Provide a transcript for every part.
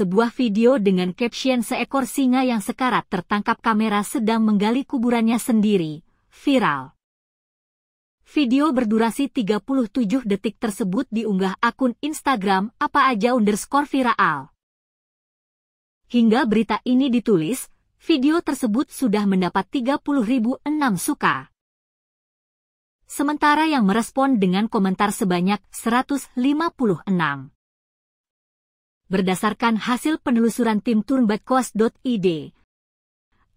sebuah video dengan caption seekor singa yang sekarat tertangkap kamera sedang menggali kuburannya sendiri, viral. Video berdurasi 37 detik tersebut diunggah akun Instagram apa aja underscore viral. Hingga berita ini ditulis, video tersebut sudah mendapat 30.006 suka. Sementara yang merespon dengan komentar sebanyak 156 berdasarkan hasil penelusuran tim turnbackos.id.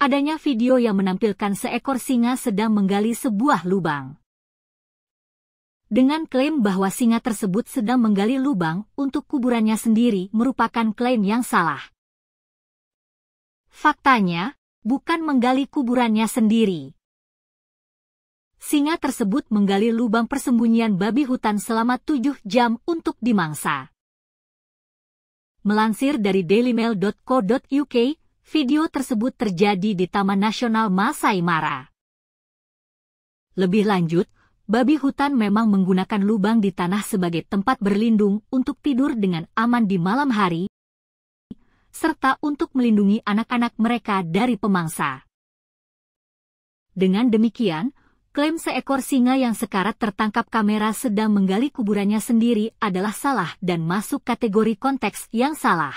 Adanya video yang menampilkan seekor singa sedang menggali sebuah lubang. Dengan klaim bahwa singa tersebut sedang menggali lubang untuk kuburannya sendiri merupakan klaim yang salah. Faktanya, bukan menggali kuburannya sendiri. Singa tersebut menggali lubang persembunyian babi hutan selama tujuh jam untuk dimangsa. Melansir dari dailymail.co.uk, video tersebut terjadi di Taman Nasional Masai Mara. Lebih lanjut, babi hutan memang menggunakan lubang di tanah sebagai tempat berlindung untuk tidur dengan aman di malam hari, serta untuk melindungi anak-anak mereka dari pemangsa. Dengan demikian, klaim seekor singa yang sekarat tertangkap kamera sedang menggali kuburannya sendiri adalah salah dan masuk kategori konteks yang salah.